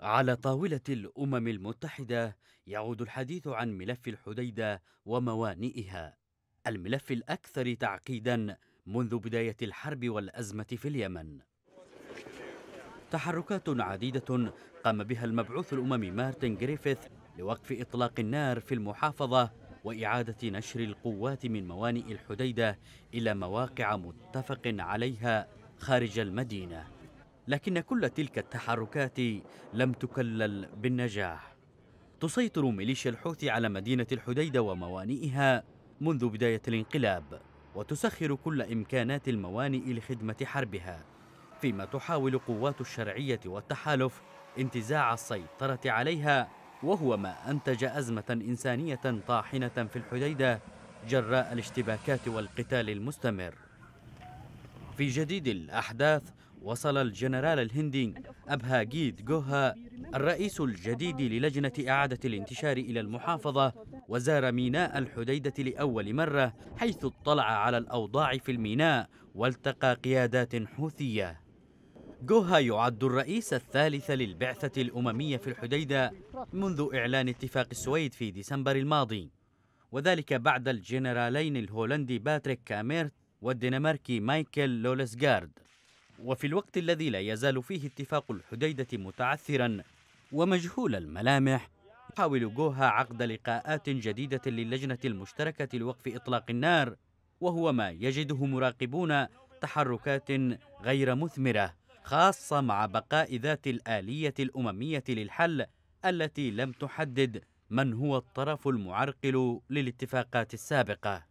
على طاولة الأمم المتحدة يعود الحديث عن ملف الحديدة وموانئها الملف الأكثر تعقيدا منذ بداية الحرب والأزمة في اليمن تحركات عديدة قام بها المبعوث الأممي مارتن جريفيث لوقف إطلاق النار في المحافظة وإعادة نشر القوات من موانئ الحديدة إلى مواقع متفق عليها خارج المدينة لكن كل تلك التحركات لم تكلل بالنجاح تسيطر ميليشيا الحوثي على مدينة الحديدة وموانئها منذ بداية الانقلاب وتسخر كل إمكانات الموانئ لخدمة حربها فيما تحاول قوات الشرعية والتحالف انتزاع السيطرة عليها وهو ما أنتج أزمة إنسانية طاحنة في الحديدة جراء الاشتباكات والقتال المستمر في جديد الأحداث وصل الجنرال الهندي أبهاجيد جوها الرئيس الجديد للجنة إعادة الانتشار إلى المحافظة وزار ميناء الحديدة لأول مرة حيث اطلع على الأوضاع في الميناء والتقى قيادات حوثية جوها يعد الرئيس الثالث للبعثة الأممية في الحديدة منذ إعلان اتفاق السويد في ديسمبر الماضي وذلك بعد الجنرالين الهولندي باتريك كاميرت والدنماركي مايكل لولسغارد وفي الوقت الذي لا يزال فيه اتفاق الحديدة متعثرا ومجهول الملامح يحاول جوها عقد لقاءات جديدة للجنة المشتركة لوقف إطلاق النار وهو ما يجده مراقبون تحركات غير مثمرة خاصة مع بقاء ذات الآلية الأممية للحل التي لم تحدد من هو الطرف المعرقل للاتفاقات السابقة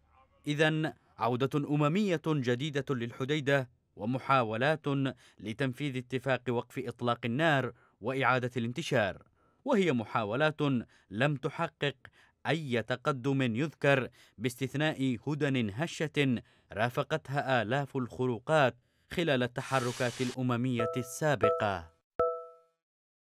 إذا عودة أممية جديدة للحديدة ومحاولات لتنفيذ اتفاق وقف إطلاق النار وإعادة الانتشار وهي محاولات لم تحقق أي تقدم يذكر باستثناء هدن هشة رافقتها آلاف الخروقات خلال التحركات الأممية السابقة